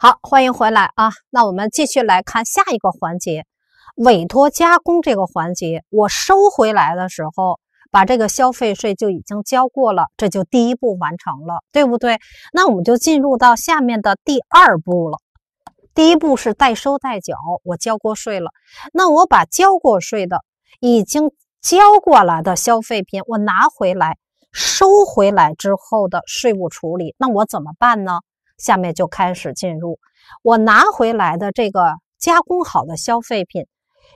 好，欢迎回来啊！那我们继续来看下一个环节，委托加工这个环节。我收回来的时候，把这个消费税就已经交过了，这就第一步完成了，对不对？那我们就进入到下面的第二步了。第一步是代收代缴，我交过税了。那我把交过税的、已经交过来的消费品，我拿回来，收回来之后的税务处理，那我怎么办呢？下面就开始进入，我拿回来的这个加工好的消费品，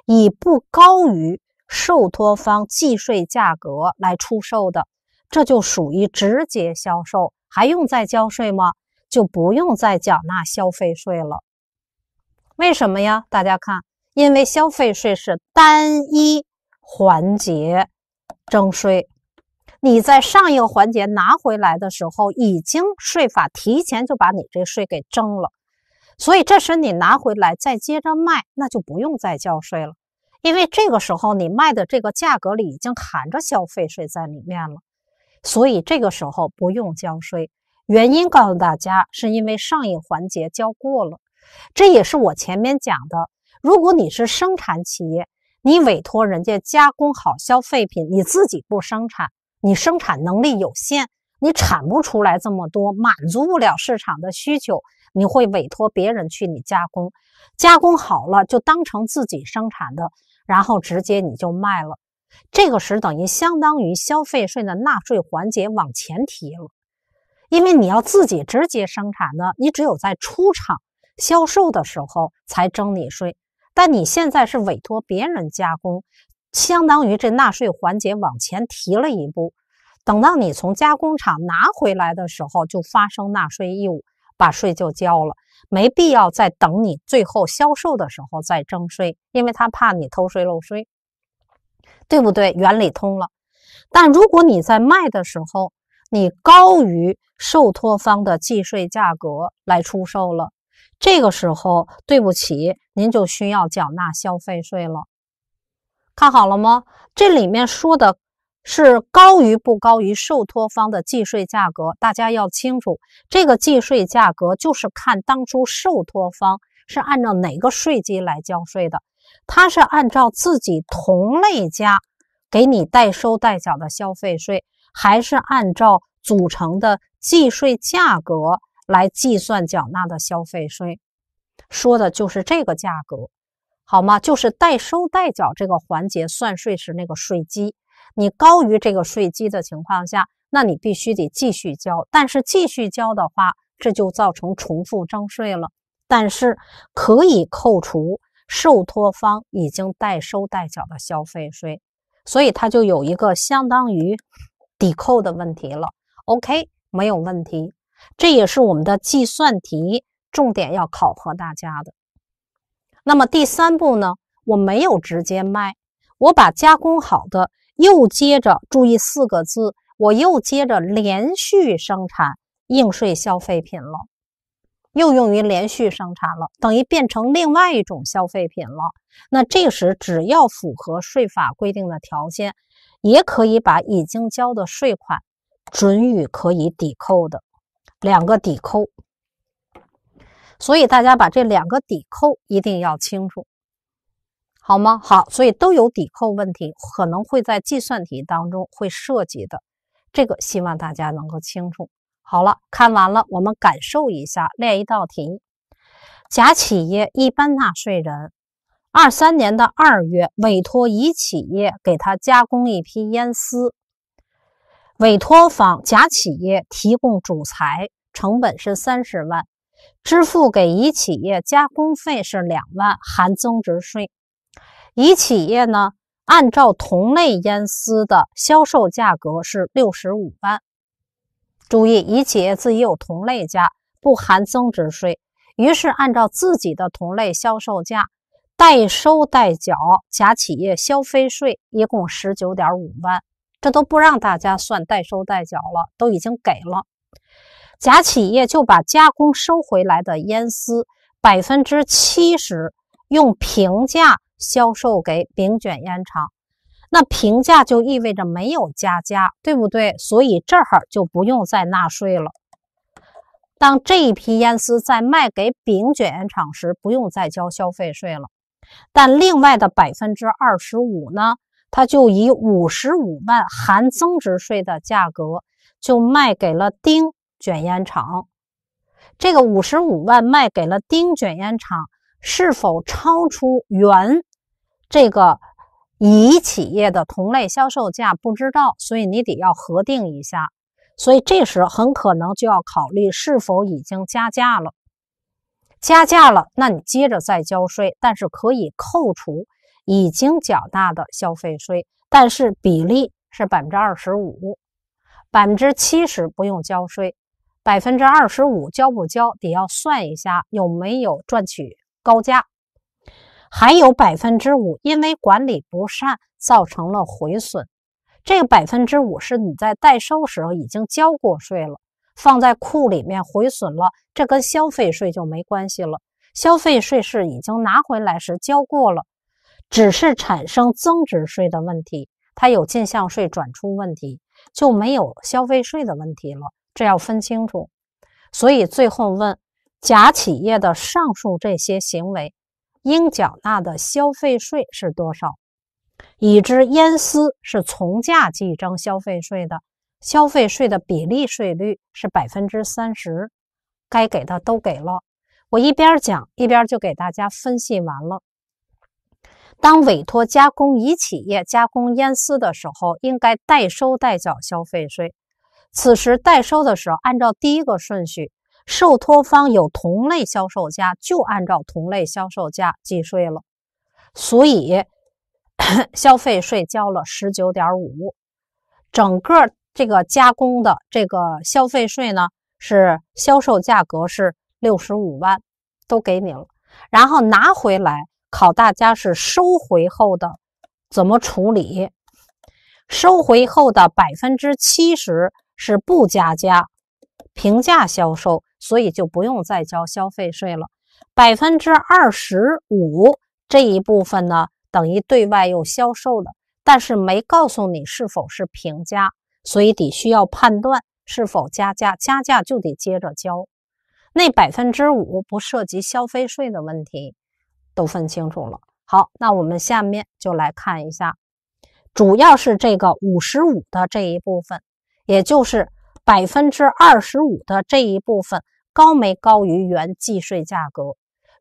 以不高于受托方计税价格来出售的，这就属于直接销售，还用再交税吗？就不用再缴纳消费税了。为什么呀？大家看，因为消费税是单一环节征税。你在上一个环节拿回来的时候，已经税法提前就把你这税给征了，所以这时你拿回来再接着卖，那就不用再交税了，因为这个时候你卖的这个价格里已经含着消费税在里面了，所以这个时候不用交税。原因告诉大家，是因为上一环节交过了，这也是我前面讲的。如果你是生产企业，你委托人家加工好消费品，你自己不生产。你生产能力有限，你产不出来这么多，满足不了市场的需求，你会委托别人去你加工，加工好了就当成自己生产的，然后直接你就卖了。这个时等于相当于消费税的纳税环节往前提了，因为你要自己直接生产的，你只有在出厂销售的时候才征你税，但你现在是委托别人加工。相当于这纳税环节往前提了一步，等到你从加工厂拿回来的时候就发生纳税义务，把税就交了，没必要再等你最后销售的时候再征税，因为他怕你偷税漏税，对不对？原理通了，但如果你在卖的时候你高于受托方的计税价格来出售了，这个时候对不起，您就需要缴纳消费税了。看好了吗？这里面说的是高于不高于受托方的计税价格，大家要清楚，这个计税价格就是看当初受托方是按照哪个税基来交税的，他是按照自己同类家给你代收代缴的消费税，还是按照组成的计税价格来计算缴纳的消费税？说的就是这个价格。好吗？就是代收代缴这个环节算税时那个税基，你高于这个税基的情况下，那你必须得继续交。但是继续交的话，这就造成重复征税了。但是可以扣除受托方已经代收代缴的消费税，所以它就有一个相当于抵扣的问题了。OK，没有问题。这也是我们的计算题重点要考核大家的。那么第三步呢？我没有直接卖，我把加工好的又接着，注意四个字，我又接着连续生产应税消费品了，又用于连续生产了，等于变成另外一种消费品了。那这时只要符合税法规定的条件，也可以把已经交的税款准予可以抵扣的，两个抵扣。所以大家把这两个抵扣一定要清楚，好吗？好，所以都有抵扣问题，可能会在计算题当中会涉及的，这个希望大家能够清楚。好了，看完了，我们感受一下，练一道题。甲企业一般纳税人，二三年的二月，委托乙企业给他加工一批烟丝，委托方甲企业提供主材，成本是三十万。支付给乙企业加工费是两万，含增值税。乙企业呢，按照同类烟丝的销售价格是六十五万。注意，乙企业自己有同类价，不含增值税。于是按照自己的同类销售价，代收代缴甲企业消费税，一共十九点五万。这都不让大家算代收代缴了，都已经给了。甲企业就把加工收回来的烟丝百分之七十用平价销售给丙卷烟厂，那平价就意味着没有加价，对不对？所以这儿就不用再纳税了。当这一批烟丝在卖给丙卷烟厂时，不用再交消费税了。但另外的百分之二十五呢，它就以五十五万含增值税的价格就卖给了丁。卷烟厂这个五十五万卖给了丁卷烟厂，是否超出原这个乙企业的同类销售价？不知道，所以你得要核定一下。所以这时很可能就要考虑是否已经加价了。加价了，那你接着再交税，但是可以扣除已经缴纳的消费税，但是比例是百分之二十五，百分之七十不用交税。百分之二十五交不交得要算一下有没有赚取高价，还有百分之五，因为管理不善造成了毁损。这个百分之五是你在代收时候已经交过税了，放在库里面毁损了，这跟消费税就没关系了。消费税是已经拿回来时交过了，只是产生增值税的问题，它有进项税转出问题，就没有消费税的问题了。这要分清楚，所以最后问甲企业的上述这些行为应缴纳的消费税是多少？已知烟丝是从价计征消费税的，消费税的比例税率是百分之三十。该给的都给了。我一边讲一边就给大家分析完了。当委托加工乙企业加工烟丝的时候，应该代收代缴消费税。此时代收的时候，按照第一个顺序，受托方有同类销售价，就按照同类销售价计税了。所以 消费税交了十九点五，整个这个加工的这个消费税呢，是销售价格是六十五万，都给你了。然后拿回来考大家是收回后的怎么处理，收回后的百分之七十。是不加价，平价销售，所以就不用再交消费税了。百分之二十五这一部分呢，等于对外又销售的，但是没告诉你是否是平价，所以得需要判断是否加价。加价就得接着交。那百分之五不涉及消费税的问题，都分清楚了。好，那我们下面就来看一下，主要是这个五十五的这一部分。也就是百分之二十五的这一部分高没高于原计税价格？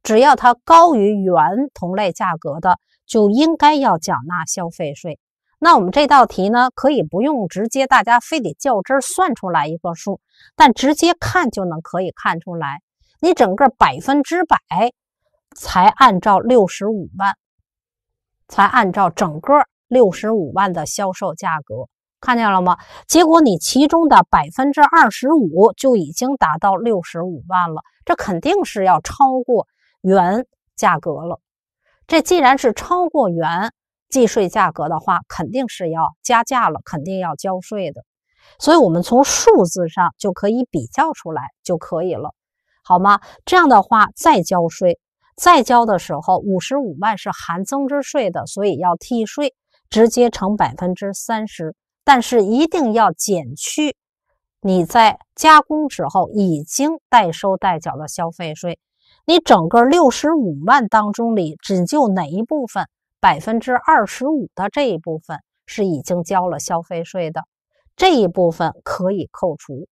只要它高于原同类价格的，就应该要缴纳消费税。那我们这道题呢，可以不用直接大家非得较真算出来一个数，但直接看就能可以看出来，你整个百分之百才按照六十五万，才按照整个六十五万的销售价格。看见了吗？结果你其中的百分之二十五就已经达到六十五万了，这肯定是要超过原价格了。这既然是超过原计税价格的话，肯定是要加价了，肯定要交税的。所以，我们从数字上就可以比较出来就可以了，好吗？这样的话，再交税，再交的时候，五十五万是含增值税的，所以要替税，直接乘百分之三十。但是一定要减去你在加工之后已经代收代缴的消费税。你整个六十五万当中里，只就哪一部分百分之二十五的这一部分是已经交了消费税的，这一部分可以扣除。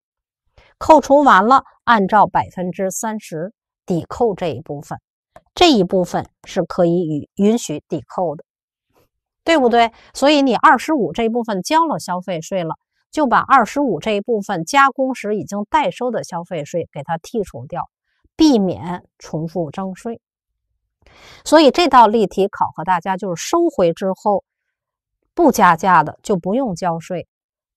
扣除完了，按照百分之三十抵扣这一部分，这一部分是可以与允许抵扣的。对不对？所以你二十五这部分交了消费税了，就把二十五这一部分加工时已经代收的消费税给它剔除掉，避免重复征税。所以这道例题考核大家就是收回之后不加价的就不用交税，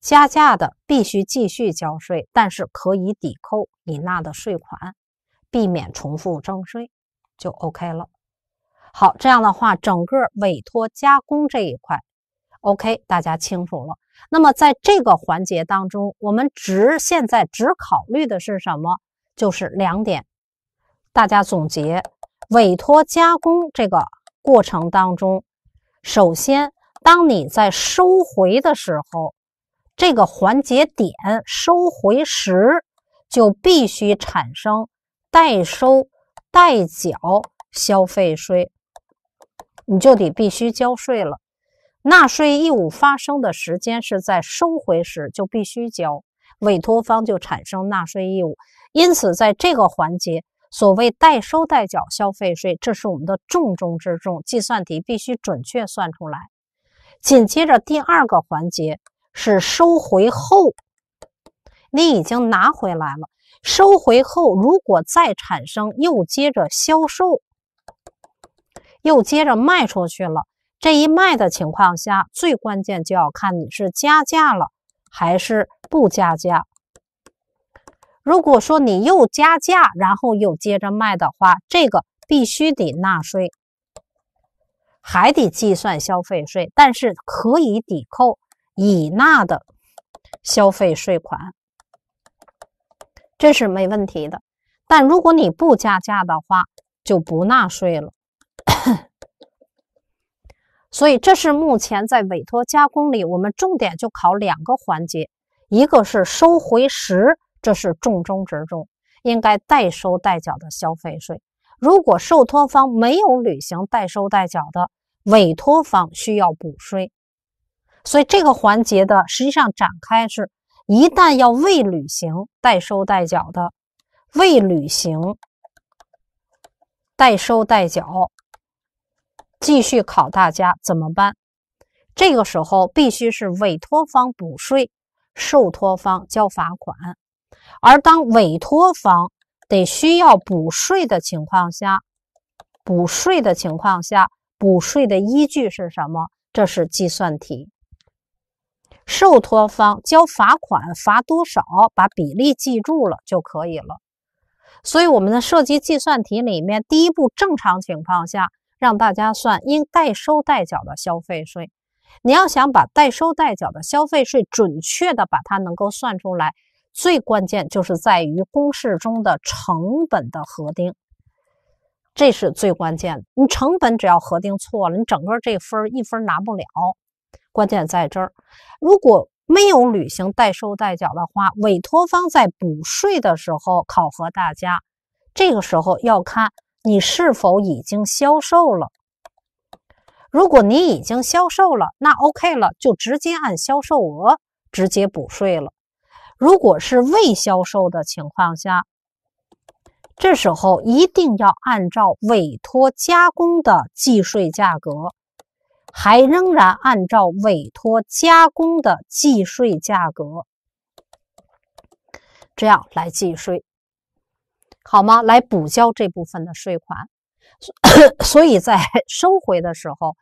加价的必须继续交税，但是可以抵扣你纳的税款，避免重复征税，就 OK 了。好，这样的话，整个委托加工这一块，OK，大家清楚了。那么在这个环节当中，我们只现在只考虑的是什么？就是两点，大家总结：委托加工这个过程当中，首先，当你在收回的时候，这个环节点收回时，就必须产生代收代缴消费税。你就得必须交税了，纳税义务发生的时间是在收回时就必须交，委托方就产生纳税义务。因此，在这个环节，所谓代收代缴消费税，这是我们的重中之重，计算题必须准确算出来。紧接着，第二个环节是收回后，你已经拿回来了。收回后，如果再产生，又接着销售。又接着卖出去了。这一卖的情况下，最关键就要看你是加价了还是不加价。如果说你又加价，然后又接着卖的话，这个必须得纳税，还得计算消费税，但是可以抵扣已纳的消费税款，这是没问题的。但如果你不加价的话，就不纳税了。所以，这是目前在委托加工里，我们重点就考两个环节，一个是收回时，这是重中之重，应该代收代缴的消费税。如果受托方没有履行代收代缴的，委托方需要补税。所以，这个环节的实际上展开是，一旦要未履行代收代缴的，未履行代收代缴。继续考大家怎么办？这个时候必须是委托方补税，受托方交罚款。而当委托方得需要补税的情况下，补税的情况下，补税的依据是什么？这是计算题。受托方交罚款，罚多少？把比例记住了就可以了。所以，我们的涉及计算题里面，第一步正常情况下。让大家算应代收代缴的消费税。你要想把代收代缴的消费税准确的把它能够算出来，最关键就是在于公式中的成本的核定，这是最关键的。你成本只要核定错了，你整个这分一分拿不了。关键在这儿，如果没有履行代收代缴的话，委托方在补税的时候考核大家，这个时候要看。你是否已经销售了？如果你已经销售了，那 OK 了，就直接按销售额直接补税了。如果是未销售的情况下，这时候一定要按照委托加工的计税价格，还仍然按照委托加工的计税价格这样来计税。好吗？来补交这部分的税款，所以，在收回的时候，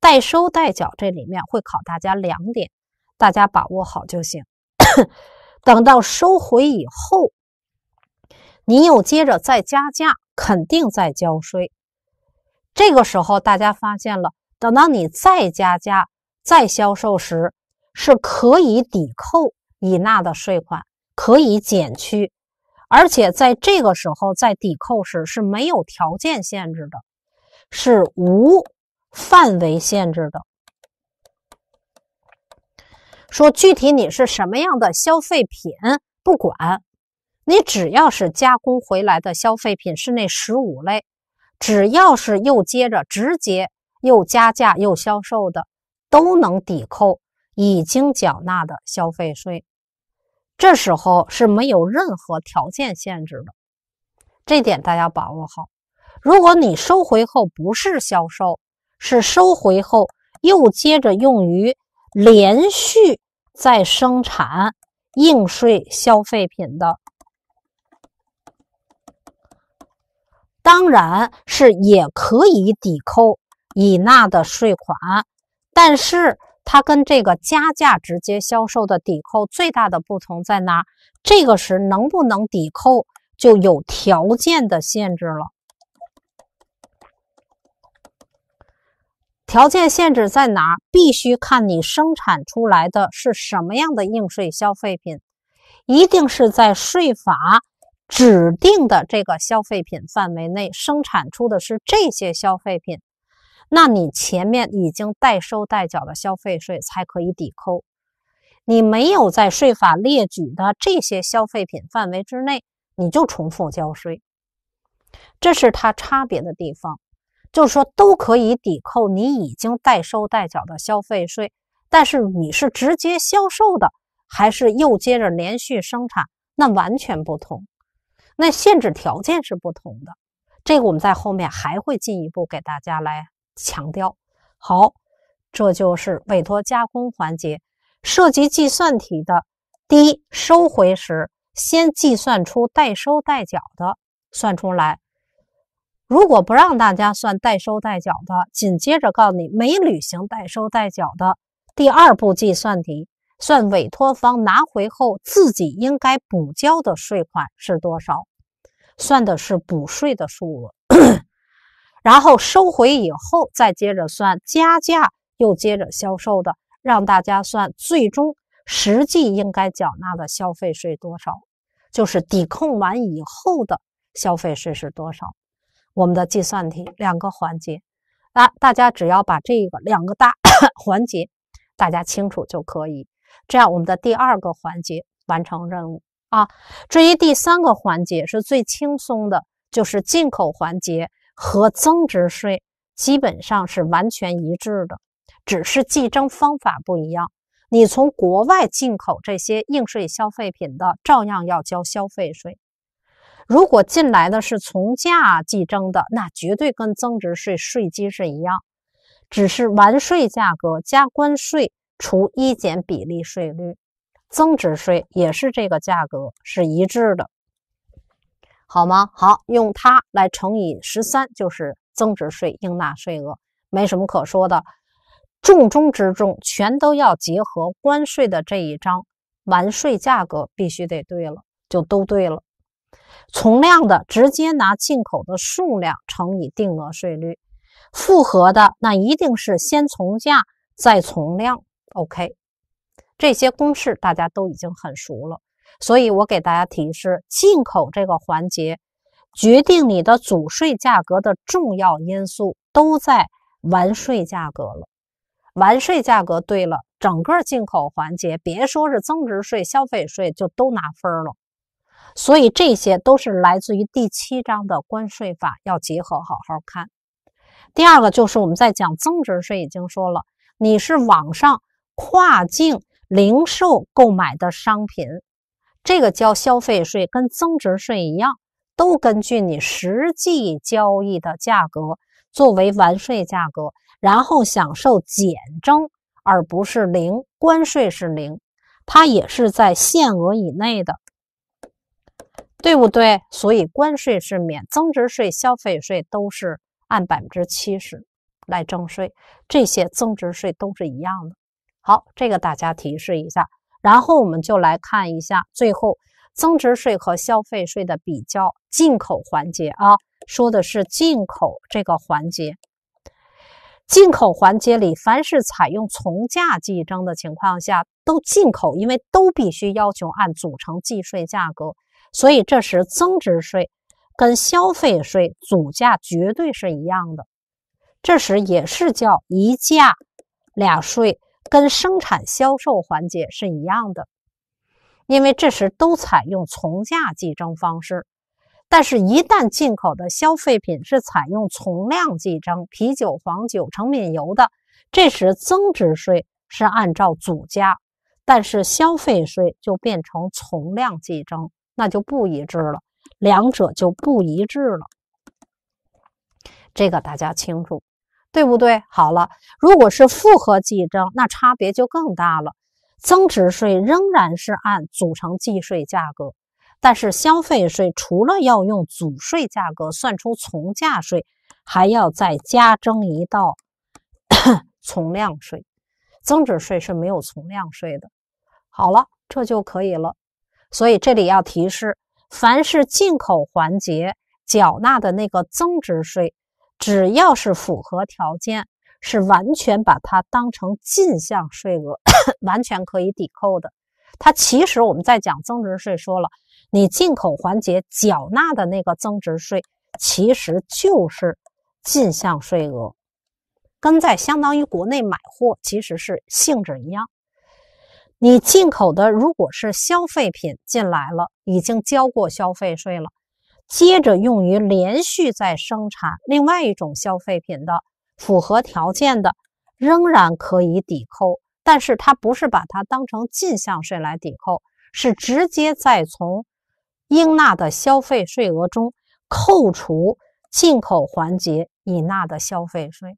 代收代缴这里面会考大家两点，大家把握好就行。等到收回以后，你又接着再加价，肯定再交税。这个时候大家发现了，等到你再加价再销售时，是可以抵扣已纳的税款，可以减去。而且在这个时候，在抵扣时是没有条件限制的，是无范围限制的。说具体你是什么样的消费品，不管，你只要是加工回来的消费品是那十五类，只要是又接着直接又加价又销售的，都能抵扣已经缴纳的消费税。这时候是没有任何条件限制的，这点大家把握好。如果你收回后不是销售，是收回后又接着用于连续再生产应税消费品的，当然是也可以抵扣已纳的税款，但是。它跟这个加价直接销售的抵扣最大的不同在哪？这个时能不能抵扣就有条件的限制了。条件限制在哪？必须看你生产出来的是什么样的应税消费品，一定是在税法指定的这个消费品范围内生产出的是这些消费品。那你前面已经代收代缴的消费税才可以抵扣，你没有在税法列举的这些消费品范围之内，你就重复交税，这是它差别的地方。就是说，都可以抵扣你已经代收代缴的消费税，但是你是直接销售的，还是又接着连续生产，那完全不同，那限制条件是不同的。这个我们在后面还会进一步给大家来。强调好，这就是委托加工环节涉及计算题的。第一，收回时先计算出代收代缴的，算出来。如果不让大家算代收代缴的，紧接着告诉你没履行代收代缴的第二步计算题，算委托方拿回后自己应该补交的税款是多少，算的是补税的数额。然后收回以后，再接着算加价，又接着销售的，让大家算最终实际应该缴纳的消费税多少，就是抵扣完以后的消费税是多少。我们的计算题两个环节，那大家只要把这个两个大 环节大家清楚就可以。这样我们的第二个环节完成任务啊。至于第三个环节是最轻松的，就是进口环节。和增值税基本上是完全一致的，只是计征方法不一样。你从国外进口这些应税消费品的，照样要交消费税。如果进来的是从价计征的，那绝对跟增值税税基是一样，只是完税价格加关税除一减比例税率，增值税也是这个价格是一致的。好吗？好，用它来乘以十三，就是增值税应纳税额，没什么可说的。重中之重，全都要结合关税的这一章，完税价格必须得对了，就都对了。从量的，直接拿进口的数量乘以定额税率；复合的，那一定是先从价再从量。OK，这些公式大家都已经很熟了。所以，我给大家提示，进口这个环节决定你的组税价格的重要因素都在完税价格了。完税价格对了，整个进口环节，别说是增值税、消费税，就都拿分了。所以，这些都是来自于第七章的关税法，要结合好好看。第二个就是我们在讲增值税已经说了，你是网上跨境零售购买的商品。这个交消费税跟增值税一样，都根据你实际交易的价格作为完税价格，然后享受减征，而不是零关税是零，它也是在限额以内的，对不对？所以关税是免，增值税、消费税都是按百分之七十来征税，这些增值税都是一样的。好，这个大家提示一下。然后我们就来看一下最后增值税和消费税的比较，进口环节啊，说的是进口这个环节，进口环节里凡是采用从价计征的情况下，都进口，因为都必须要求按组成计税价格，所以这时增值税跟消费税组价绝对是一样的，这时也是叫一价两税。跟生产销售环节是一样的，因为这时都采用从价计征方式。但是，一旦进口的消费品是采用从量计征，啤酒、黄酒、成品油的，这时增值税是按照组价，但是消费税就变成从量计征，那就不一致了，两者就不一致了。这个大家清楚。对不对？好了，如果是复合计征，那差别就更大了。增值税仍然是按组成计税价格，但是消费税除了要用组税价格算出从价税，还要再加征一道 从量税。增值税是没有从量税的。好了，这就可以了。所以这里要提示，凡是进口环节缴纳的那个增值税。只要是符合条件，是完全把它当成进项税额，完全可以抵扣的。它其实我们在讲增值税，说了，你进口环节缴纳的那个增值税，其实就是进项税额，跟在相当于国内买货其实是性质一样。你进口的如果是消费品进来了，已经交过消费税了。接着用于连续再生产另外一种消费品的符合条件的，仍然可以抵扣，但是它不是把它当成进项税来抵扣，是直接再从应纳的消费税额中扣除进口环节已纳的消费税。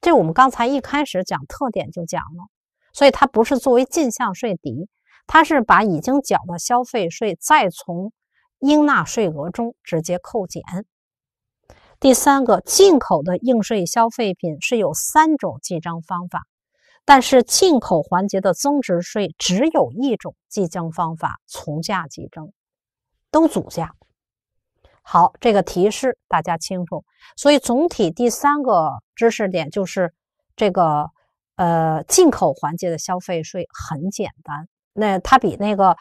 这我们刚才一开始讲特点就讲了，所以它不是作为进项税抵，它是把已经缴的消费税再从。应纳税额中直接扣减。第三个，进口的应税消费品是有三种计征方法，但是进口环节的增值税只有一种计征方法，从价计征，都组价。好，这个提示大家清楚。所以总体第三个知识点就是这个呃，进口环节的消费税很简单，那它比那个。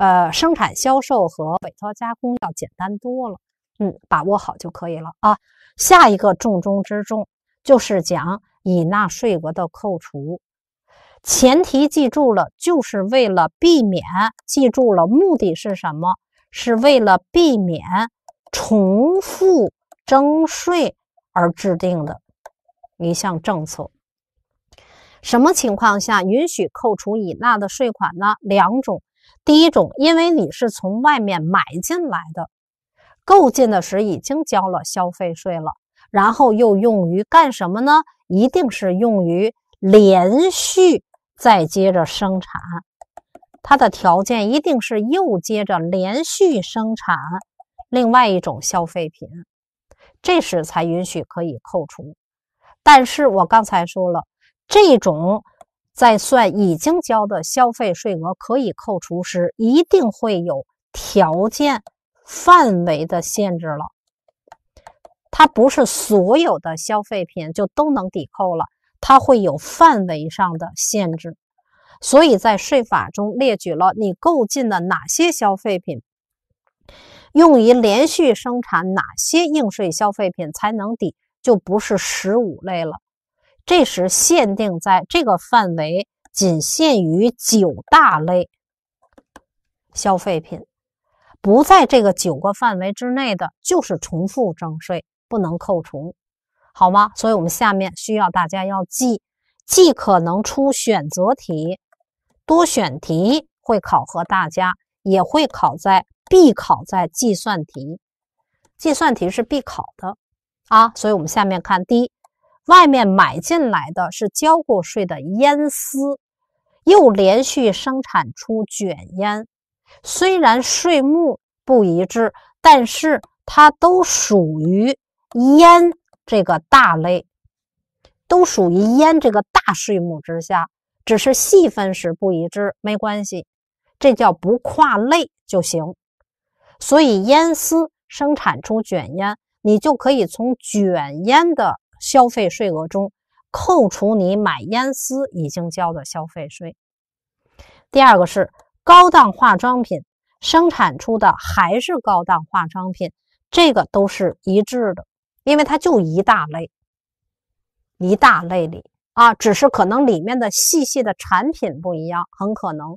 呃，生产销售和委托加工要简单多了，嗯，把握好就可以了啊。下一个重中之重就是讲已纳税额的扣除，前提记住了，就是为了避免，记住了，目的是什么？是为了避免重复征税而制定的一项政策。什么情况下允许扣除已纳的税款呢？两种。第一种，因为你是从外面买进来的，购进的时已经交了消费税了，然后又用于干什么呢？一定是用于连续再接着生产，它的条件一定是又接着连续生产另外一种消费品，这时才允许可以扣除。但是我刚才说了，这种。在算已经交的消费税额可以扣除时，一定会有条件范围的限制了。它不是所有的消费品就都能抵扣了，它会有范围上的限制。所以在税法中列举了你购进的哪些消费品，用于连续生产哪些应税消费品才能抵，就不是十五类了。这时限定在这个范围，仅限于九大类消费品，不在这个九个范围之内的就是重复征税，不能扣除，好吗？所以我们下面需要大家要记，既可能出选择题、多选题，会考核大家，也会考在必考在计算题，计算题是必考的啊。所以我们下面看第一。外面买进来的是交过税的烟丝，又连续生产出卷烟。虽然税目不一致，但是它都属于烟这个大类，都属于烟这个大税目之下，只是细分时不一致，没关系，这叫不跨类就行。所以烟丝生产出卷烟，你就可以从卷烟的。消费税额中扣除你买烟丝已经交的消费税。第二个是高档化妆品生产出的还是高档化妆品，这个都是一致的，因为它就一大类，一大类里啊，只是可能里面的细细的产品不一样，很可能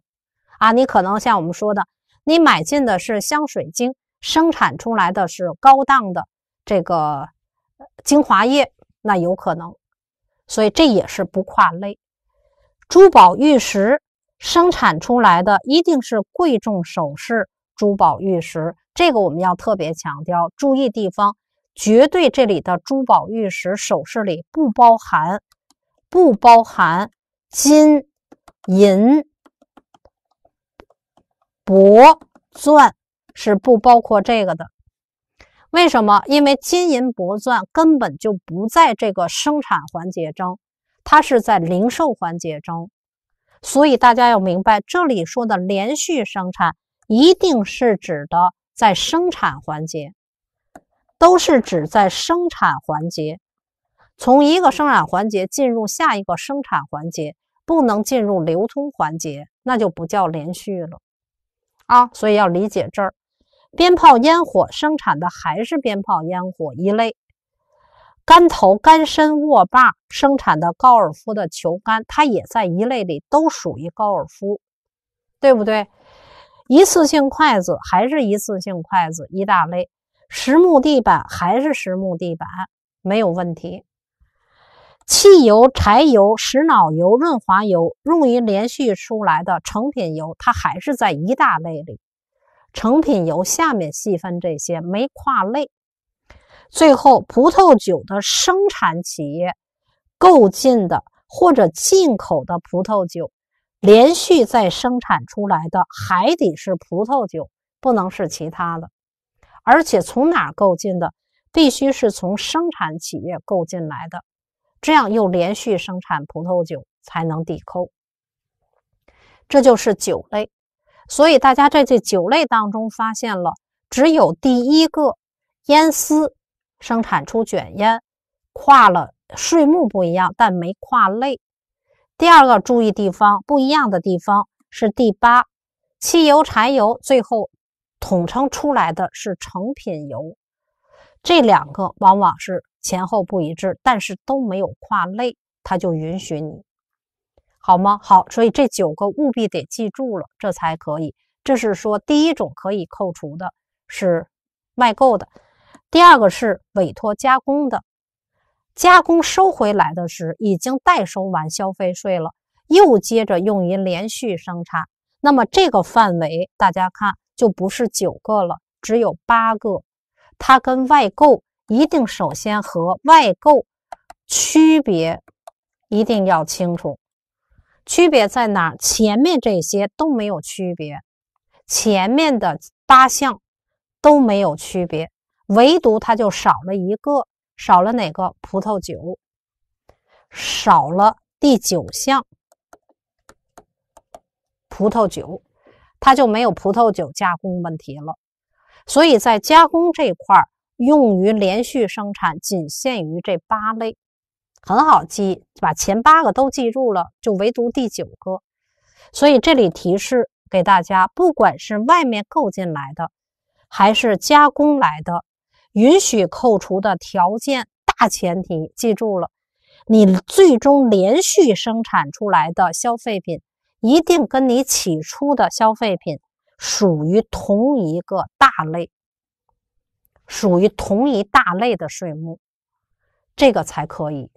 啊，你可能像我们说的，你买进的是香水精，生产出来的是高档的这个精华液。那有可能，所以这也是不跨类。珠宝玉石生产出来的一定是贵重首饰、珠宝玉石，这个我们要特别强调，注意地方。绝对这里的珠宝玉石首饰里不包含，不包含金银铂钻，是不包括这个的。为什么？因为金银铂钻根本就不在这个生产环节中，它是在零售环节中。所以大家要明白，这里说的连续生产，一定是指的在生产环节，都是指在生产环节，从一个生产环节进入下一个生产环节，不能进入流通环节，那就不叫连续了啊。所以要理解这儿。鞭炮烟火生产的还是鞭炮烟火一类，杆头杆身握把生产的高尔夫的球杆，它也在一类里，都属于高尔夫，对不对？一次性筷子还是一次性筷子一大类，实木地板还是实木地板没有问题。汽油、柴油、石脑油、润滑油用于连续出来的成品油，它还是在一大类里。成品油下面细分这些没跨类，最后葡萄酒的生产企业购进的或者进口的葡萄酒，连续再生产出来的还得是葡萄酒，不能是其他的，而且从哪购进的，必须是从生产企业购进来的，这样又连续生产葡萄酒才能抵扣，这就是酒类。所以大家在这九类当中发现了，只有第一个烟丝生产出卷烟，跨了税目不一样，但没跨类。第二个注意地方不一样的地方是第八，汽油、柴油，最后统称出来的是成品油。这两个往往是前后不一致，但是都没有跨类，它就允许你。好吗？好，所以这九个务必得记住了，这才可以。这是说第一种可以扣除的是外购的，第二个是委托加工的，加工收回来的是已经代收完消费税了，又接着用于连续生产。那么这个范围大家看就不是九个了，只有八个。它跟外购一定首先和外购区别一定要清楚。区别在哪儿？前面这些都没有区别，前面的八项都没有区别，唯独它就少了一个，少了哪个？葡萄酒，少了第九项，葡萄酒，它就没有葡萄酒加工问题了。所以在加工这块用于连续生产，仅限于这八类。很好记，把前八个都记住了，就唯独第九个。所以这里提示给大家，不管是外面购进来的，还是加工来的，允许扣除的条件大前提记住了，你最终连续生产出来的消费品，一定跟你起初的消费品属于同一个大类，属于同一大类的税目，这个才可以。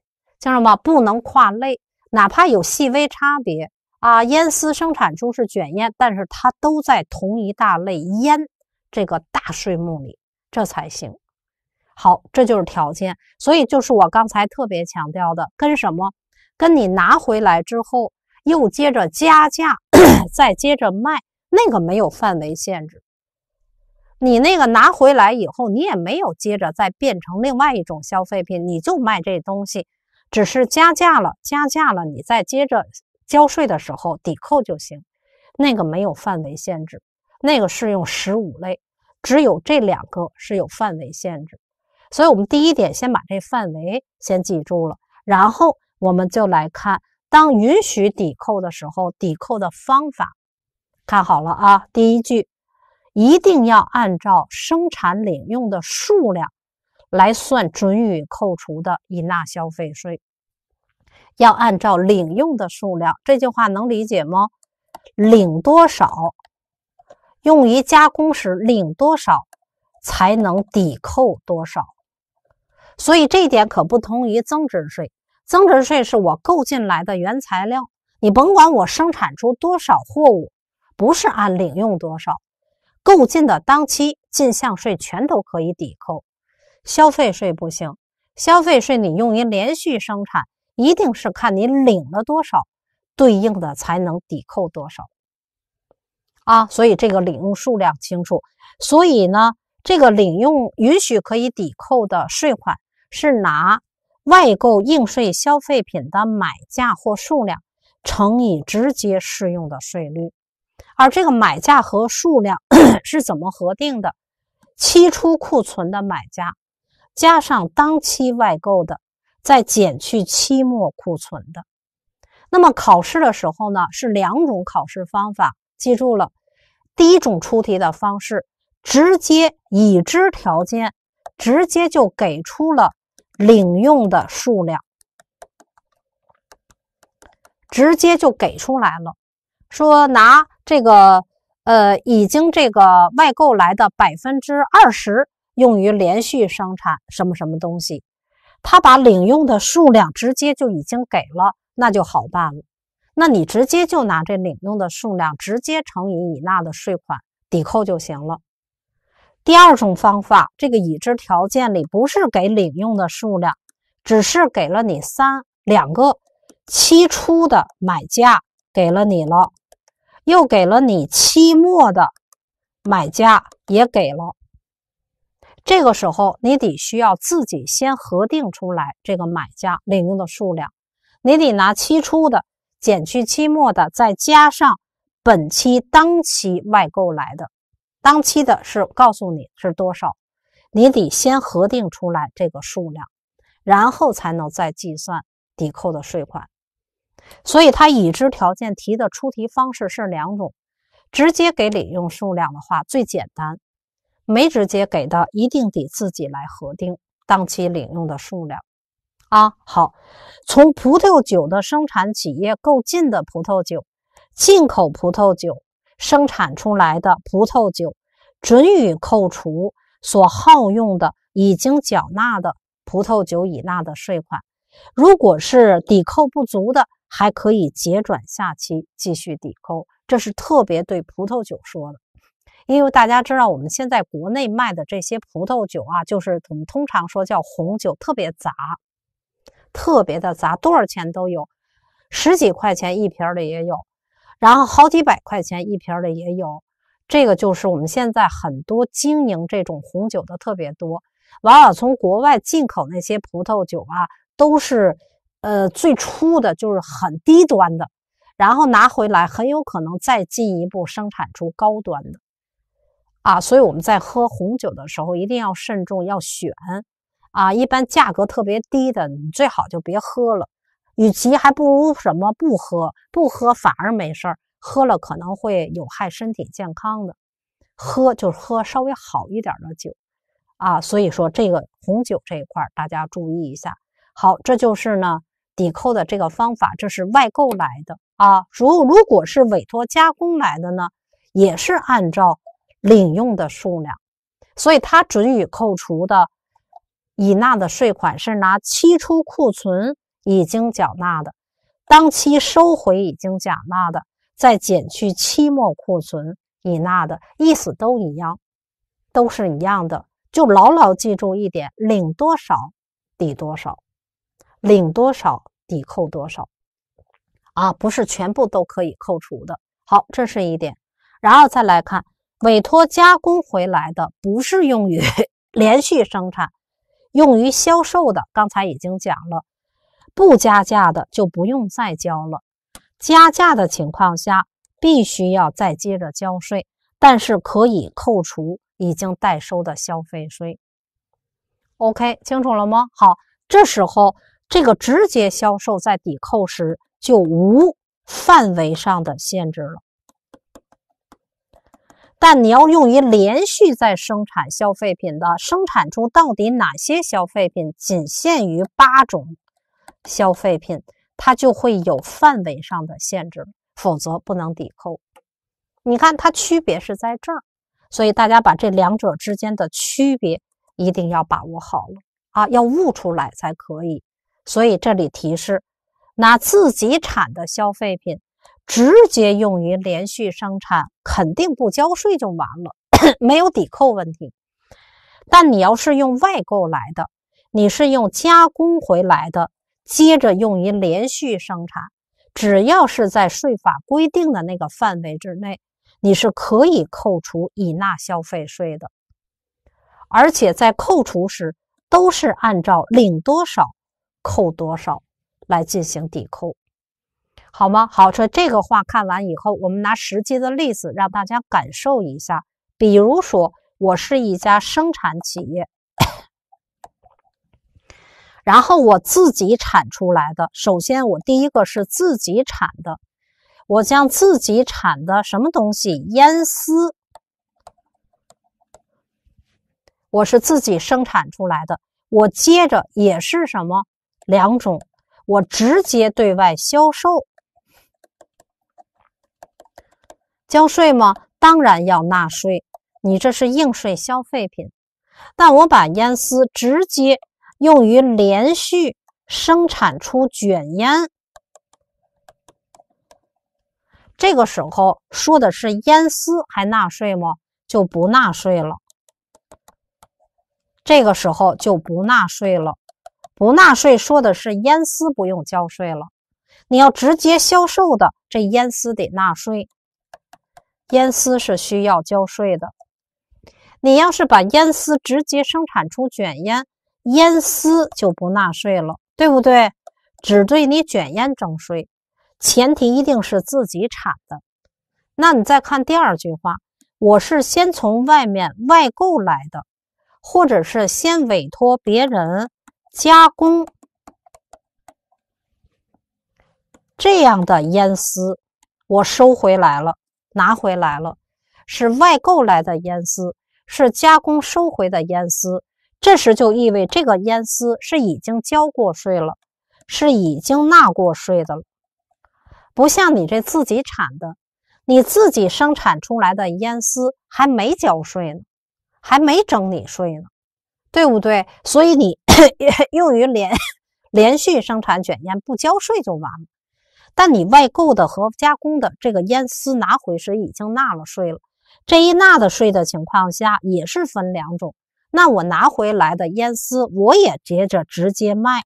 听着吗？不能跨类，哪怕有细微差别啊！烟丝生产出是卷烟，但是它都在同一大类烟这个大税目里，这才行。好，这就是条件。所以就是我刚才特别强调的，跟什么？跟你拿回来之后，又接着加价，再接着卖，那个没有范围限制。你那个拿回来以后，你也没有接着再变成另外一种消费品，你就卖这东西。只是加价了，加价了，你再接着交税的时候抵扣就行，那个没有范围限制，那个适用十五类，只有这两个是有范围限制。所以，我们第一点先把这范围先记住了，然后我们就来看，当允许抵扣的时候，抵扣的方法。看好了啊，第一句一定要按照生产领用的数量来算准予扣除的已纳消费税。要按照领用的数量，这句话能理解吗？领多少用于加工时领多少，才能抵扣多少。所以这一点可不同于增值税。增值税是我购进来的原材料，你甭管我生产出多少货物，不是按领用多少购进的当期进项税全都可以抵扣，消费税不行。消费税你用于连续生产。一定是看你领了多少，对应的才能抵扣多少，啊，所以这个领用数量清楚。所以呢，这个领用允许可以抵扣的税款是拿外购应税消费品的买价或数量乘以直接适用的税率，而这个买价和数量 是怎么核定的？期初库存的买价加上当期外购的。再减去期末库存的。那么考试的时候呢，是两种考试方法，记住了。第一种出题的方式，直接已知条件，直接就给出了领用的数量，直接就给出来了。说拿这个呃，已经这个外购来的百分之二十，用于连续生产什么什么东西。他把领用的数量直接就已经给了，那就好办了。那你直接就拿这领用的数量直接乘以你纳的税款抵扣就行了。第二种方法，这个已知条件里不是给领用的数量，只是给了你三两个期初的买家给了你了，又给了你期末的买家也给了。这个时候，你得需要自己先核定出来这个买家领用的数量，你得拿期初的减去期末的，再加上本期当期外购来的，当期的是告诉你是多少，你得先核定出来这个数量，然后才能再计算抵扣的税款。所以，它已知条件提的出题方式是两种，直接给领用数量的话最简单。没直接给的，一定得自己来核定当期领用的数量。啊，好，从葡萄酒的生产企业购进的葡萄酒、进口葡萄酒、生产出来的葡萄酒，准予扣除所耗用的已经缴纳的葡萄酒已纳的税款。如果是抵扣不足的，还可以结转下期继续抵扣。这是特别对葡萄酒说的。因为大家知道，我们现在国内卖的这些葡萄酒啊，就是我们通常说叫红酒，特别杂，特别的杂，多少钱都有，十几块钱一瓶的也有，然后好几百块钱一瓶的也有。这个就是我们现在很多经营这种红酒的特别多，往往从国外进口那些葡萄酒啊，都是呃最初的就是很低端的，然后拿回来很有可能再进一步生产出高端的。啊，所以我们在喝红酒的时候一定要慎重，要选。啊，一般价格特别低的，你最好就别喝了。与其还不如什么不喝，不喝反而没事儿，喝了可能会有害身体健康的。喝就喝稍微好一点的酒。啊，所以说这个红酒这一块大家注意一下。好，这就是呢抵扣的这个方法，这是外购来的啊。如如果是委托加工来的呢，也是按照。领用的数量，所以它准予扣除的已纳的税款是拿期初库存已经缴纳的，当期收回已经缴纳的，再减去期末库存已纳的，意思都一样，都是一样的，就牢牢记住一点：领多少抵多少，领多少抵扣多少啊，不是全部都可以扣除的。好，这是一点，然后再来看。委托加工回来的不是用于 连续生产，用于销售的，刚才已经讲了，不加价的就不用再交了，加价的情况下必须要再接着交税，但是可以扣除已经代收的消费税。OK，清楚了吗？好，这时候这个直接销售在抵扣时就无范围上的限制了。但你要用于连续在生产消费品的生产出到底哪些消费品仅限于八种消费品，它就会有范围上的限制，否则不能抵扣。你看，它区别是在这儿，所以大家把这两者之间的区别一定要把握好了啊，要悟出来才可以。所以这里提示，拿自己产的消费品。直接用于连续生产，肯定不交税就完了，没有抵扣问题。但你要是用外购来的，你是用加工回来的，接着用于连续生产，只要是在税法规定的那个范围之内，你是可以扣除已纳消费税的，而且在扣除时都是按照领多少扣多少来进行抵扣。好吗？好，说这个话看完以后，我们拿实际的例子让大家感受一下。比如说，我是一家生产企业，然后我自己产出来的。首先，我第一个是自己产的，我将自己产的什么东西，烟丝，我是自己生产出来的。我接着也是什么两种，我直接对外销售。交税吗？当然要纳税。你这是应税消费品。但我把烟丝直接用于连续生产出卷烟，这个时候说的是烟丝还纳税吗？就不纳税了。这个时候就不纳税了。不纳税说的是烟丝不用交税了。你要直接销售的，这烟丝得纳税。烟丝是需要交税的，你要是把烟丝直接生产出卷烟，烟丝就不纳税了，对不对？只对你卷烟征税，前提一定是自己产的。那你再看第二句话，我是先从外面外购来的，或者是先委托别人加工这样的烟丝，我收回来了。拿回来了，是外购来的烟丝，是加工收回的烟丝。这时就意味着这个烟丝是已经交过税了，是已经纳过税的了。不像你这自己产的，你自己生产出来的烟丝还没交税呢，还没征你税呢，对不对？所以你 用于连 连续生产卷烟不交税就完了。但你外购的和加工的这个烟丝拿回时已经纳了税了，这一纳的税的情况下也是分两种。那我拿回来的烟丝，我也接着直接卖，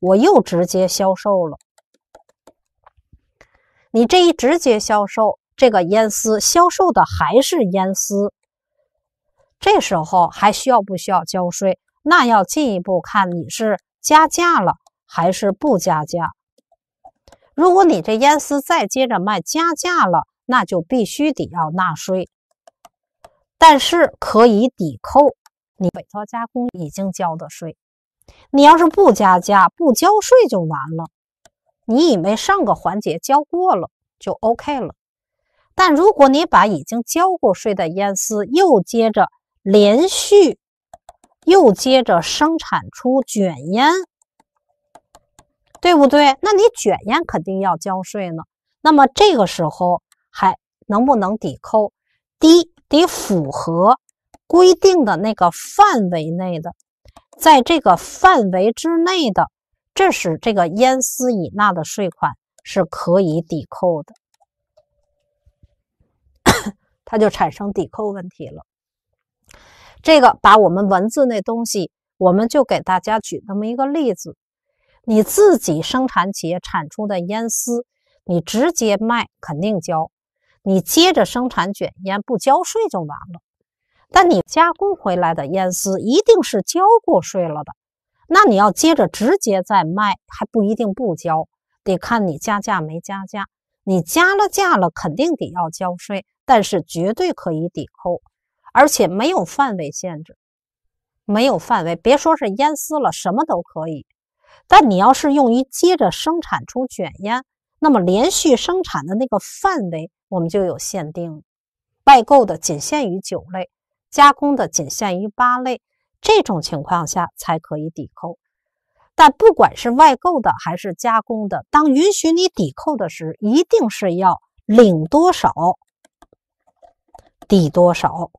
我又直接销售了。你这一直接销售这个烟丝，销售的还是烟丝，这时候还需要不需要交税？那要进一步看你是加价了还是不加价。如果你这烟丝再接着卖加价了，那就必须得要纳税，但是可以抵扣你委托加工已经交的税。你要是不加价不交税就完了。你以为上个环节交过了就 OK 了，但如果你把已经交过税的烟丝又接着连续又接着生产出卷烟，对不对？那你卷烟肯定要交税呢。那么这个时候还能不能抵扣？一，得符合规定的那个范围内的，在这个范围之内的，这是这个烟丝已纳的税款是可以抵扣的，它就产生抵扣问题了。这个把我们文字那东西，我们就给大家举那么一个例子。你自己生产企业产出的烟丝，你直接卖肯定交；你接着生产卷烟不交税就完了。但你加工回来的烟丝一定是交过税了的，那你要接着直接再卖还不一定不交，得看你加价没加价。你加了价了，肯定得要交税，但是绝对可以抵扣，而且没有范围限制，没有范围，别说是烟丝了，什么都可以。但你要是用于接着生产出卷烟，那么连续生产的那个范围我们就有限定外购的仅限于九类，加工的仅限于八类，这种情况下才可以抵扣。但不管是外购的还是加工的，当允许你抵扣的时，一定是要领多少抵多少，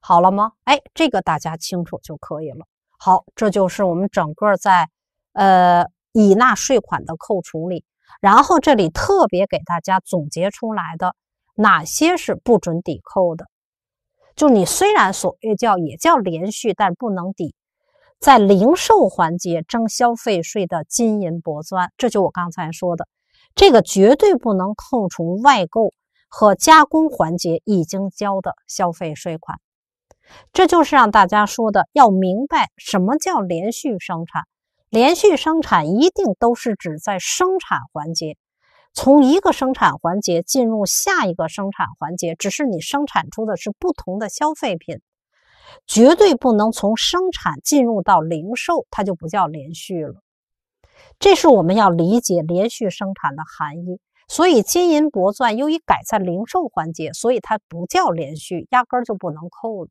好了吗？哎，这个大家清楚就可以了。好，这就是我们整个在，呃，已纳税款的扣除里，然后这里特别给大家总结出来的哪些是不准抵扣的，就你虽然所谓叫也叫连续，但不能抵。在零售环节征消费税的金银铂钻，这就我刚才说的，这个绝对不能扣除外购和加工环节已经交的消费税款。这就是让大家说的，要明白什么叫连续生产。连续生产一定都是指在生产环节，从一个生产环节进入下一个生产环节，只是你生产出的是不同的消费品。绝对不能从生产进入到零售，它就不叫连续了。这是我们要理解连续生产的含义。所以金银铂钻由于改在零售环节，所以它不叫连续，压根就不能扣。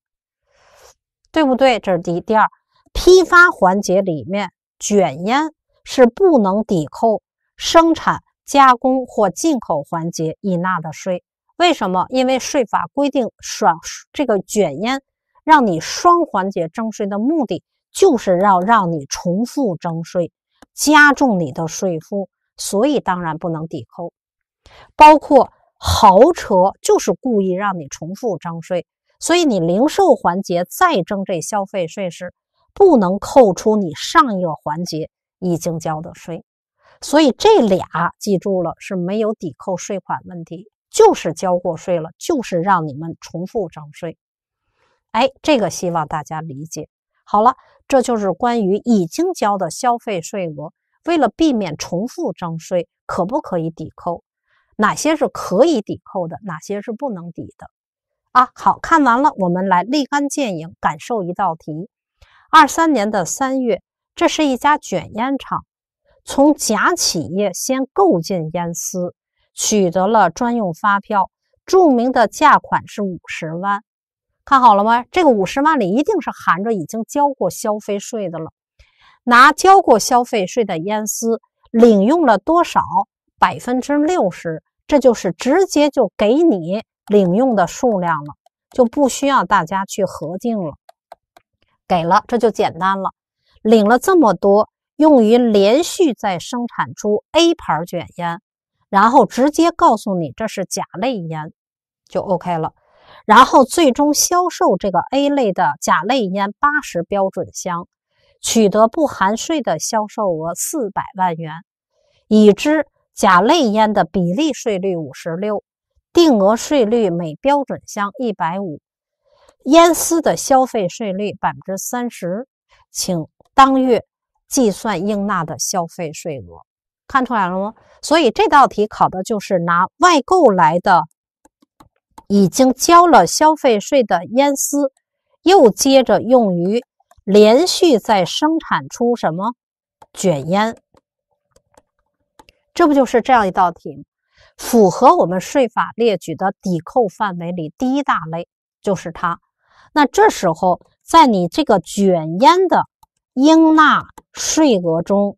对不对？这是第一、第二，批发环节里面卷烟是不能抵扣生产加工或进口环节已纳的税。为什么？因为税法规定，双这个卷烟让你双环节征税的目的，就是要让你重复征税，加重你的税负，所以当然不能抵扣。包括豪车，就是故意让你重复征税。所以你零售环节再征这消费税时，不能扣除你上一个环节已经交的税。所以这俩记住了是没有抵扣税款问题，就是交过税了，就是让你们重复征税。哎，这个希望大家理解。好了，这就是关于已经交的消费税额，为了避免重复征税，可不可以抵扣？哪些是可以抵扣的？哪些是不能抵的？啊，好看完了，我们来立竿见影感受一道题。二三年的三月，这是一家卷烟厂，从甲企业先购进烟丝，取得了专用发票，注明的价款是五十万。看好了吗？这个五十万里一定是含着已经交过消费税的了。拿交过消费税的烟丝领用了多少？百分之六十，这就是直接就给你。领用的数量了，就不需要大家去核定了，给了这就简单了。领了这么多，用于连续再生产出 A 牌卷烟，然后直接告诉你这是甲类烟，就 OK 了。然后最终销售这个 A 类的甲类烟八十标准箱，取得不含税的销售额四百万元，已知甲类烟的比例税率五十六。定额税率每标准箱一百五，烟丝的消费税率百分之三十，请当月计算应纳的消费税额，看出来了吗？所以这道题考的就是拿外购来的已经交了消费税的烟丝，又接着用于连续再生产出什么卷烟，这不就是这样一道题吗？符合我们税法列举的抵扣范围里第一大类就是它，那这时候在你这个卷烟的应纳税额中，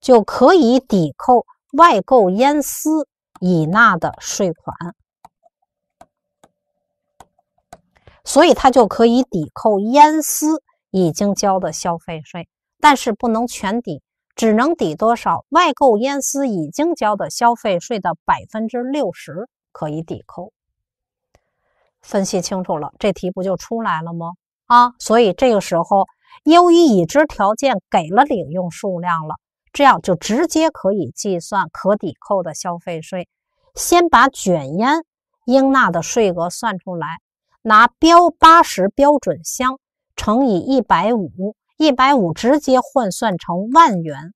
就可以抵扣外购烟丝已纳的税款，所以它就可以抵扣烟丝已经交的消费税，但是不能全抵。只能抵多少？外购烟丝已经交的消费税的百分之六十可以抵扣。分析清楚了，这题不就出来了吗？啊，所以这个时候，由于已知条件给了领用数量了，这样就直接可以计算可抵扣的消费税。先把卷烟应纳的税额算出来，拿标八十标准箱乘以一百五。一百五直接换算成万元，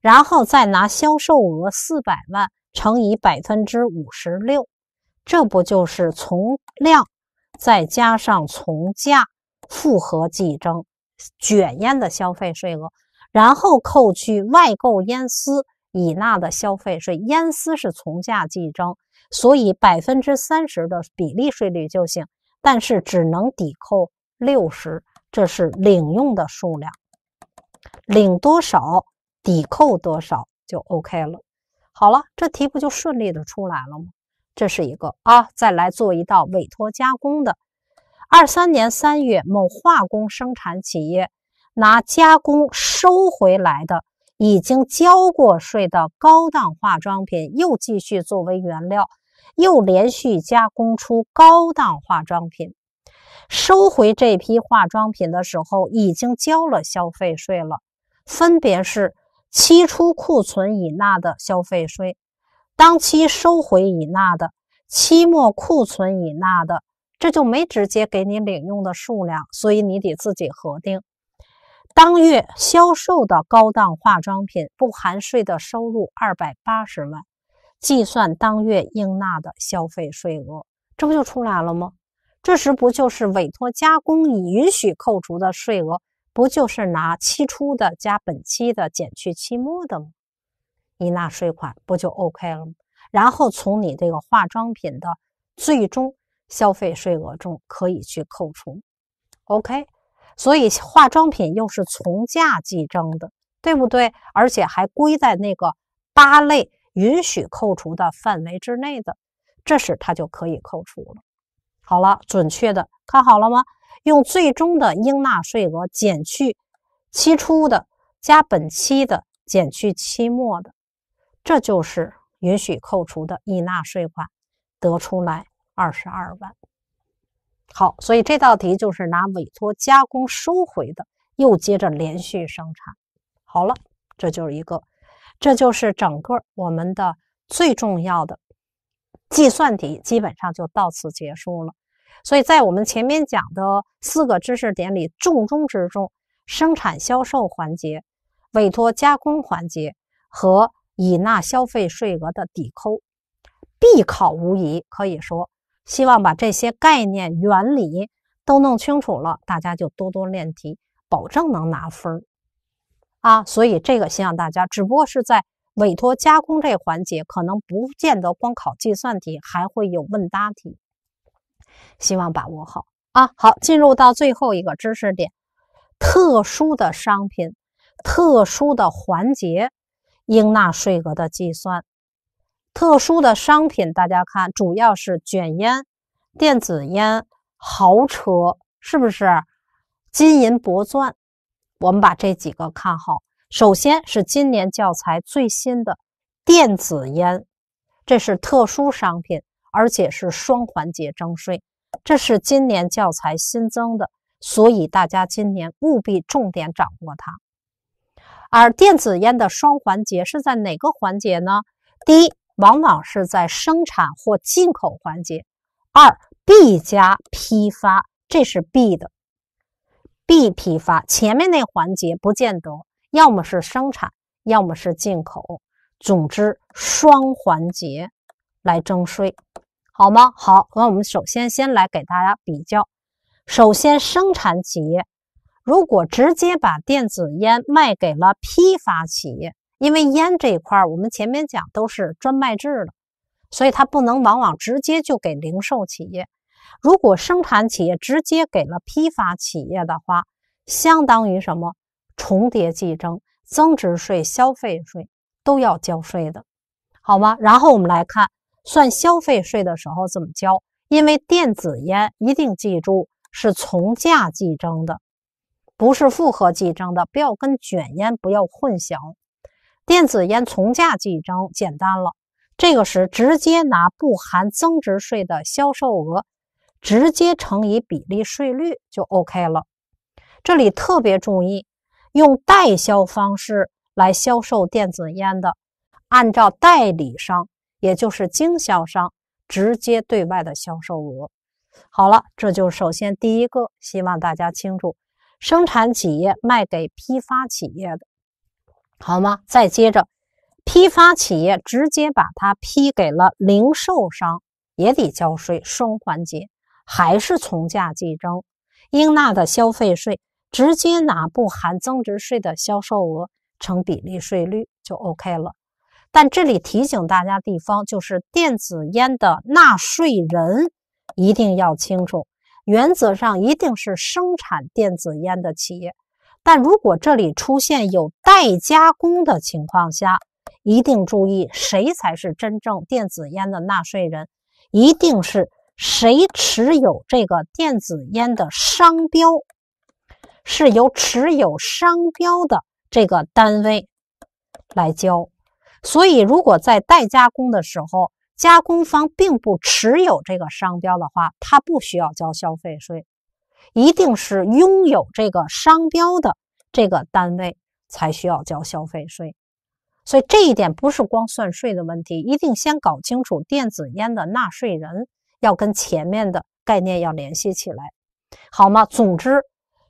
然后再拿销售额四百万乘以百分之五十六，这不就是从量再加上从价复合计征卷烟的消费税额？然后扣去外购烟丝已纳的消费税，烟丝是从价计征，所以百分之三十的比例税率就行，但是只能抵扣六十。这是领用的数量，领多少抵扣多少就 OK 了。好了，这题不就顺利的出来了吗？这是一个啊，再来做一道委托加工的。二三年三月，某化工生产企业拿加工收回来的已经交过税的高档化妆品，又继续作为原料，又连续加工出高档化妆品。收回这批化妆品的时候，已经交了消费税了，分别是期初库存已纳的消费税，当期收回已纳的，期末库存已纳的，这就没直接给你领用的数量，所以你得自己核定。当月销售的高档化妆品不含税的收入二百八十万，计算当月应纳的消费税额，这不就出来了吗？这时不就是委托加工已允许扣除的税额，不就是拿期初的加本期的减去期末的吗？你纳税款不就 OK 了吗？然后从你这个化妆品的最终消费税额中可以去扣除，OK。所以化妆品又是从价计征的，对不对？而且还归在那个八类允许扣除的范围之内的，这时它就可以扣除了。好了，准确的看好了吗？用最终的应纳税额减去期初的加本期的，减去期末的，这就是允许扣除的应纳税款，得出来二十二万。好，所以这道题就是拿委托加工收回的，又接着连续生产。好了，这就是一个，这就是整个我们的最重要的计算题，基本上就到此结束了。所以在我们前面讲的四个知识点里，重中之重，生产销售环节、委托加工环节和已纳消费税额的抵扣，必考无疑。可以说，希望把这些概念原理都弄清楚了，大家就多多练题，保证能拿分儿啊！所以这个希望大家，只不过是在委托加工这环节，可能不见得光考计算题，还会有问答题。希望把握好啊！好，进入到最后一个知识点：特殊的商品、特殊的环节，应纳税额的计算。特殊的商品，大家看，主要是卷烟、电子烟、豪车，是不是？金银铂钻，我们把这几个看好。首先是今年教材最新的电子烟，这是特殊商品，而且是双环节征税。这是今年教材新增的，所以大家今年务必重点掌握它。而电子烟的双环节是在哪个环节呢？第一，往往是在生产或进口环节；二，B 加批发，这是 B 的 B 批发，前面那环节不见得，要么是生产，要么是进口。总之，双环节来征税。好吗？好，那我们首先先来给大家比较。首先，生产企业如果直接把电子烟卖给了批发企业，因为烟这一块我们前面讲都是专卖制的，所以它不能往往直接就给零售企业。如果生产企业直接给了批发企业的话，相当于什么？重叠计征，增值税、消费税都要交税的，好吗？然后我们来看。算消费税的时候怎么交？因为电子烟一定记住是从价计征的，不是复合计征的，不要跟卷烟不要混淆。电子烟从价计征简单了，这个是直接拿不含增值税的销售额，直接乘以比例税率就 OK 了。这里特别注意，用代销方式来销售电子烟的，按照代理商。也就是经销商直接对外的销售额。好了，这就首先第一个，希望大家清楚，生产企业卖给批发企业的，好吗？再接着，批发企业直接把它批给了零售商，也得交税，双环节还是从价计征，应纳的消费税直接拿不含增值税的销售额成比例税率就 OK 了。但这里提醒大家，地方就是电子烟的纳税人一定要清楚，原则上一定是生产电子烟的企业。但如果这里出现有代加工的情况下，一定注意谁才是真正电子烟的纳税人，一定是谁持有这个电子烟的商标，是由持有商标的这个单位来交。所以，如果在代加工的时候，加工方并不持有这个商标的话，他不需要交消费税。一定是拥有这个商标的这个单位才需要交消费税。所以这一点不是光算税的问题，一定先搞清楚电子烟的纳税人要跟前面的概念要联系起来，好吗？总之，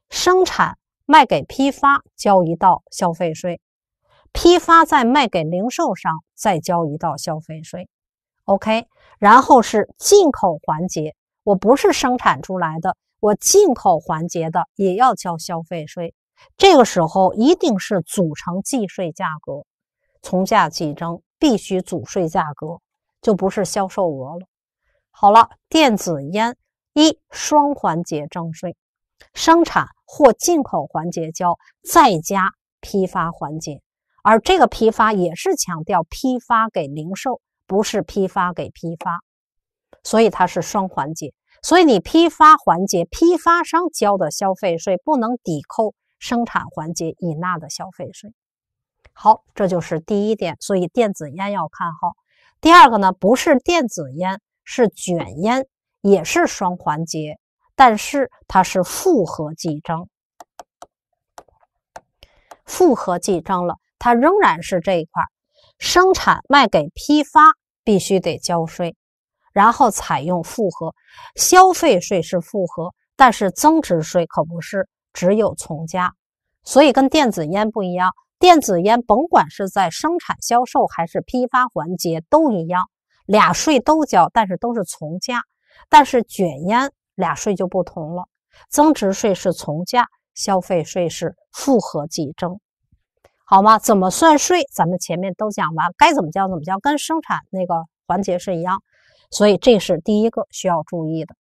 生产卖给批发交一道消费税。批发再卖给零售商，再交一道消费税。OK，然后是进口环节，我不是生产出来的，我进口环节的也要交消费税。这个时候一定是组成计税价格，从价计征，必须组税价格就不是销售额了。好了，电子烟一双环节征税，生产或进口环节交，再加批发环节。而这个批发也是强调批发给零售，不是批发给批发，所以它是双环节。所以你批发环节批发商交的消费税不能抵扣生产环节已纳的消费税。好，这就是第一点。所以电子烟要看好。第二个呢，不是电子烟，是卷烟，也是双环节，但是它是复合计征，复合计征了。它仍然是这一块，生产卖给批发必须得交税，然后采用复合消费税是复合，但是增值税可不是，只有从价。所以跟电子烟不一样，电子烟甭管是在生产销售还是批发环节都一样，俩税都交，但是都是从价。但是卷烟俩税就不同了，增值税是从价，消费税是复合计征。好吗？怎么算税？咱们前面都讲完，该怎么交怎么交，跟生产那个环节是一样，所以这是第一个需要注意的。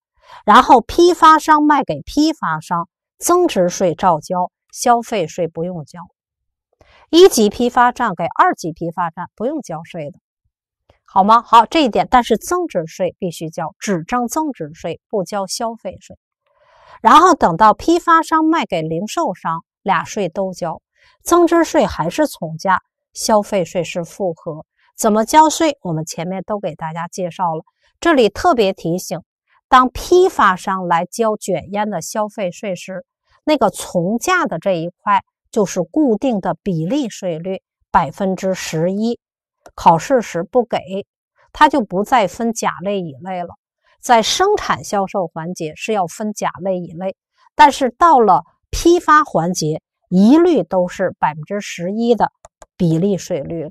然后批发商卖给批发商，增值税照交，消费税不用交。一级批发站给二级批发站不用交税的，好吗？好，这一点，但是增值税必须交，只征增值税，不交消费税。然后等到批发商卖给零售商，俩税都交。增值税还是从价，消费税是复合，怎么交税？我们前面都给大家介绍了。这里特别提醒，当批发商来交卷烟的消费税时，那个从价的这一块就是固定的比例税率百分之十一。考试时不给，它就不再分甲类乙类了。在生产销售环节是要分甲类乙类，但是到了批发环节。一律都是百分之十一的比例税率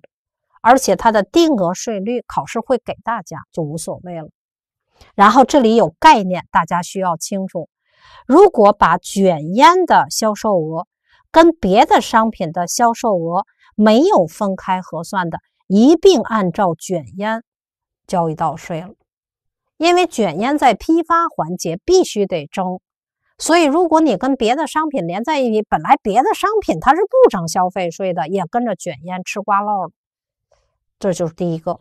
而且它的定额税率考试会给大家，就无所谓了。然后这里有概念，大家需要清楚：如果把卷烟的销售额跟别的商品的销售额没有分开核算的，一并按照卷烟交一道税了，因为卷烟在批发环节必须得征。所以，如果你跟别的商品连在一起，本来别的商品它是不征消费税的，也跟着卷烟吃瓜唠了。这就是第一个。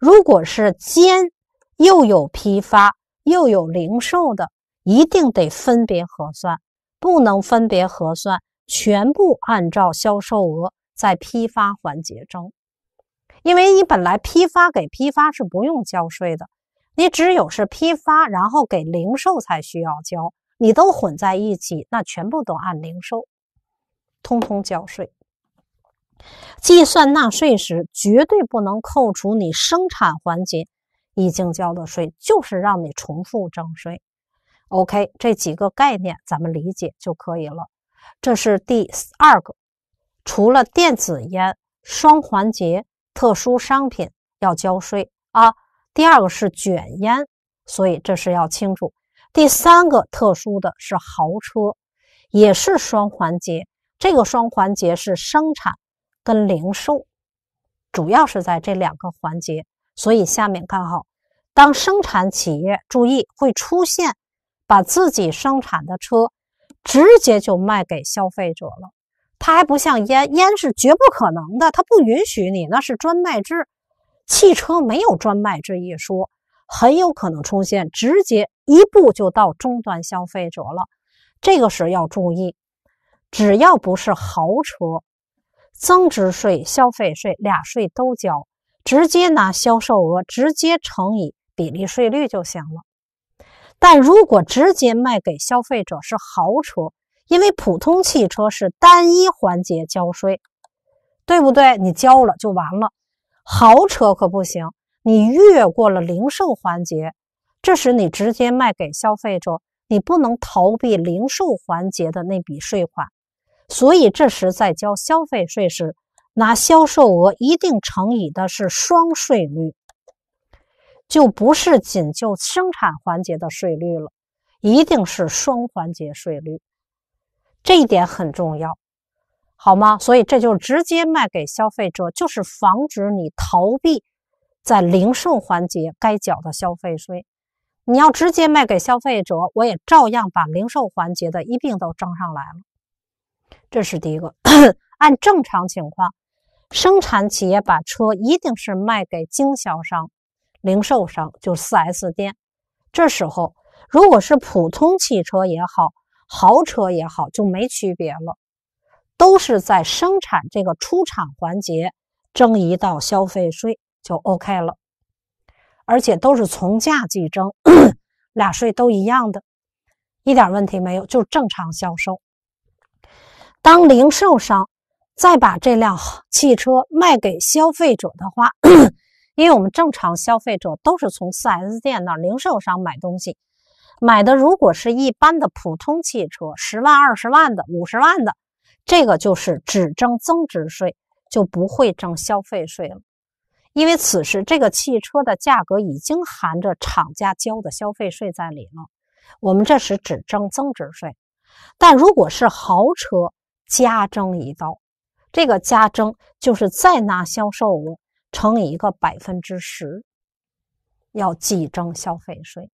如果是兼又有批发又有零售的，一定得分别核算，不能分别核算，全部按照销售额在批发环节征，因为你本来批发给批发是不用交税的，你只有是批发然后给零售才需要交。你都混在一起，那全部都按零售，通通交税。计算纳税时绝对不能扣除你生产环节已经交的税，就是让你重复征税。OK，这几个概念咱们理解就可以了。这是第二个，除了电子烟双环节特殊商品要交税啊，第二个是卷烟，所以这是要清楚。第三个特殊的是豪车，也是双环节。这个双环节是生产跟零售，主要是在这两个环节。所以下面看好，当生产企业注意会出现，把自己生产的车直接就卖给消费者了。它还不像烟，烟是绝不可能的，它不允许你那是专卖制。汽车没有专卖这一说，很有可能出现直接。一步就到终端消费者了，这个时要注意，只要不是豪车，增值税、消费税俩税都交，直接拿销售额直接乘以比例税率就行了。但如果直接卖给消费者是豪车，因为普通汽车是单一环节交税，对不对？你交了就完了，豪车可不行，你越过了零售环节。这时你直接卖给消费者，你不能逃避零售环节的那笔税款，所以这时在交消费税时，拿销售额一定乘以的是双税率，就不是仅就生产环节的税率了，一定是双环节税率，这一点很重要，好吗？所以这就直接卖给消费者，就是防止你逃避在零售环节该缴的消费税。你要直接卖给消费者，我也照样把零售环节的一并都征上来了。这是第一个。按正常情况，生产企业把车一定是卖给经销商、零售商，就 4S 店。这时候，如果是普通汽车也好，豪车也好，就没区别了，都是在生产这个出厂环节征一道消费税就 OK 了。而且都是从价计征，俩税都一样的，一点问题没有，就正常销售。当零售商再把这辆汽车卖给消费者的话，因为我们正常消费者都是从 4S 店那零售商买东西，买的如果是一般的普通汽车，十万、二十万的、五十万的，这个就是只征增值税，就不会征消费税了。因为此时这个汽车的价格已经含着厂家交的消费税在里了，我们这时只征增值税。但如果是豪车，加征一刀，这个加征就是再拿销售额乘以一个百分之十，要计征消费税。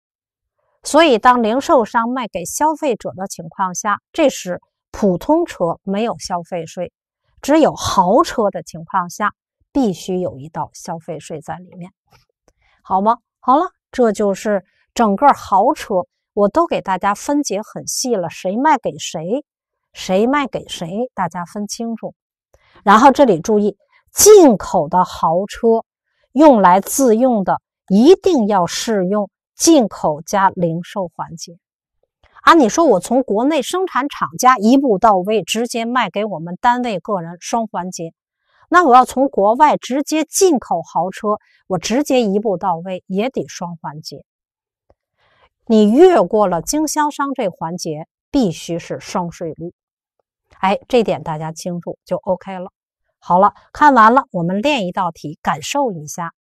所以，当零售商卖给消费者的情况下，这时普通车没有消费税，只有豪车的情况下。必须有一道消费税在里面，好吗？好了，这就是整个豪车，我都给大家分解很细了，谁卖给谁，谁卖给谁，大家分清楚。然后这里注意，进口的豪车用来自用的，一定要适用进口加零售环节啊！你说我从国内生产厂家一步到位，直接卖给我们单位、个人，双环节。那我要从国外直接进口豪车，我直接一步到位也得双环节。你越过了经销商这环节，必须是双税率。哎，这点大家清楚就 OK 了。好了，看完了，我们练一道题，感受一下。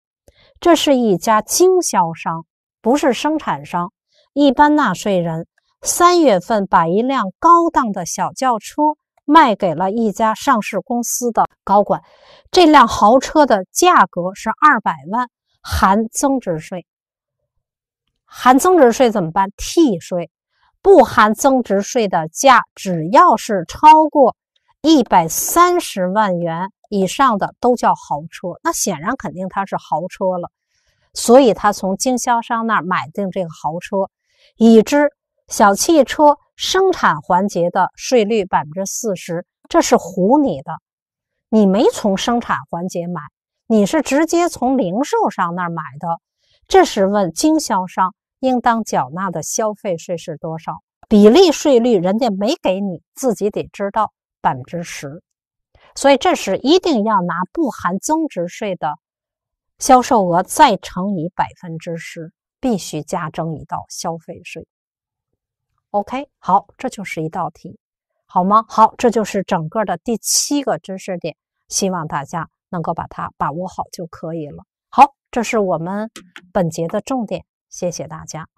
这是一家经销商，不是生产商，一般纳税人，三月份把一辆高档的小轿车。卖给了一家上市公司的高管，这辆豪车的价格是二百万，含增值税。含增值税怎么办？替税。不含增值税的价，只要是超过一百三十万元以上的都叫豪车。那显然肯定它是豪车了。所以他从经销商那买定这个豪车。已知小汽车。生产环节的税率百分之四十，这是唬你的。你没从生产环节买，你是直接从零售商那儿买的。这是问经销商应当缴纳的消费税是多少？比例税率人家没给你，自己得知道百分之十。所以这时一定要拿不含增值税的销售额再乘以百分之十，必须加征一道消费税。OK，好，这就是一道题，好吗？好，这就是整个的第七个知识点，希望大家能够把它把握好就可以了。好，这是我们本节的重点，谢谢大家。